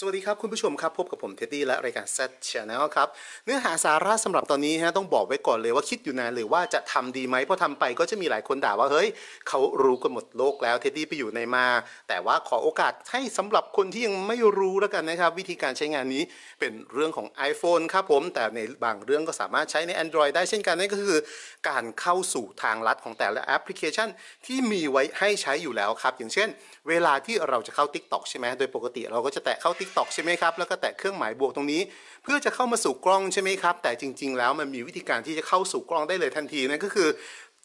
สวัสดีครับ คุณผู้ชมครับ พบกับผมเท็ดดี้และ รายการ Z ซ h ช n นลครับ เนื้อหาสาระสำหรับตอนนี้ฮะต้องบอกไว้ก่อนเลยว่าคิดอยู่นานหรือว่าจะทำดีไหมเพราะทำไปก็จะมีหลายคนด่าว่า เฮ้ยเขารู้กันหมดโลกแล้วเท็ดดี้ไปอยู่ในมา แต่ว่าขอโอกาสให้สำหรับคนที่ยังไม่รู้แล้วกันนะครับ วิธีการใช้งานนี้เป็นเรื่องของ iPhone ครับผมแต่ในบางเรื่องก็สามารถใช้ใน Android ได้เช่นกันนั่นก็คือ การเข้าสู่ทางลัดของแต่ละแอปพลิเคชัน ที่มีไว้ให้ใช้อยู่แล้วครับ อย่างเช่น เวลาที่เราจะเข้า TikTok ใช่ไหมโดยปกติเราก็จะแตะเข้า t ิกตอกใช่ไหมครับ แล้วก็แตะเครื่องหมายบวกตรงนี้ เพื่อจะเข้ามาสู่กล้องใช่ไหมครับ แต่จริง ๆ แล้วมันมีวิธีการที่จะเข้าสู่กล้องได้เลยทันทีนั่นก็คือ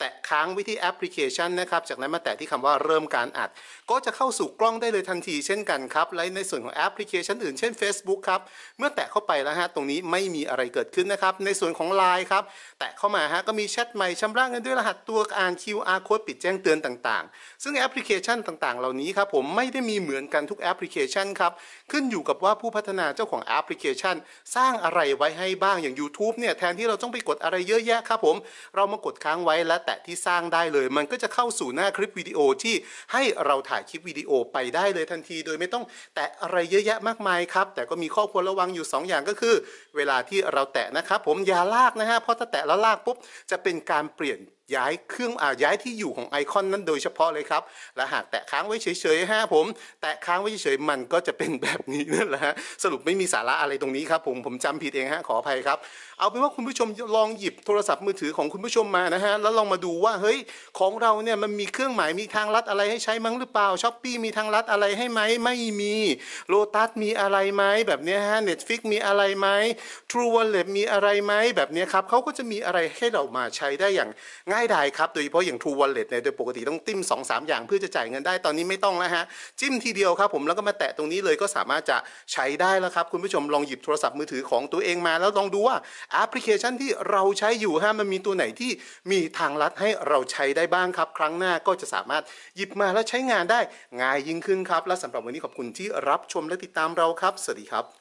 แตะค้างไว้ที่แอปพลิเคชันนะครับ จากนั้นมาแตะที่คำว่าเริ่มการอัด ก็จะเข้าสู่กล้องได้เลยทันทีเช่นกันครับและในส่วนของแอปพลิเคชันอื่นเช่น Facebook ครับ เมื่อแตะเข้าไปแล้วฮะตรงนี้ไม่มีอะไรเกิดขึ้นนะครับ ในส่วนของ Line ครับแตะเข้ามาฮะก็มีแชทใหม่ชำระเงินด้วยรหัสตัวอ่าน QR code ปิดแจ้งเตือนต่างๆ ซึ่งแอปพลิเคชันต่างๆ เหล่านี้ครับผมไม่ได้มีเหมือนกันทุกแอปพลิเคชันครับขึ้นอยู่กับว่าผู้พัฒนาเจ้าของแอปพลิเคชันสร้างอะไรไว้ให้บ้างอย่าง YouTube เนี่ยแทนที่เราต้องไปกดอะไรเยอะแยะครับ ผม เรามากดค้างไว้และแตตะที่สร้างได้เลยมันก็จะเข้าสู่หน้าคลิปวิดีโอที่ให้เราถ่ายคลิปวิดีโอไปได้เลยทันทีโดยไม่ต้องแตะอะไรเยอะแยะมากมายครับ แต่ก็มีข้อควรระวังอยู่ 2 อย่างก็คือ เวลาที่เราแตะนะครับผมอย่าลากนะฮะเพราะถ้าแตะแล้วลากปุ๊บจะเป็นการเปลี่ยนย้ายเครื่องอ่าย้ายที่อยู่ของไอคอนนั้นโดยเฉพาะเลยครับและหากแตะค้างไว้เฉยๆฮะผมแตะค้างไว้เฉยๆมันก็จะเป็นแบบนี้นั่นแหละฮะสรุปไม่มีสาระอะไรตรงนี้ครับผมผมจำผิดเองฮะขออภัยครับเอาเป็นว่าคุณผู้ชมลองหยิบโทรศัพท์มือถือของคุณผู้ชมมานะฮะแล้วลองมาดูว่าเฮ้ยของเราเนี่ยมันมีเครื่องหมายมีทางลัดอะไรให้ใช้มั้งหรือเปล่าช้อปปี้มีทางลัดอะไรให้ไหมไม่มีโลตัสมีอะไรไหมแบบนี้ฮะเน็ตฟิกมีอะไรไหมทรูวอลเล็ตมีอะไรไหมแบบนี้ครับเขาก็จะมีอะไรให้เรามาใช้ได้อย่างง่ายดายครับโดยเฉพาะอย่าง True w a l l ็ตเนี่ยโดยปกติต้องติ้ม2 3อย่างเพื่อจะจ่ายเงินได้ตอนนี้ไม่ต้องแล้วฮะจิ้มทีเดียวครับผมแล้วก็มาแตะตรงนี้เลยก็สามารถจะใช้ได้แล้วครับคุณผู้ชมลองหยิบโทรศัพท์มือถือของตัวเองมา แล้วลองดูว่าแอปพลิเคชันที่เราใช้อยู่ฮะมันมีตัวไหนที่มีทางลัถให้เราใช้ได้บ้างครับ ครั้งหน้าก็จะสามารถหยิบมาแล้วใช้งานได้ ง่ายยิ่งขึ้นครับ และสำหรับวันนี้ขอบคุณที่รับชมและติดตามเราครับ สวัสดีครับ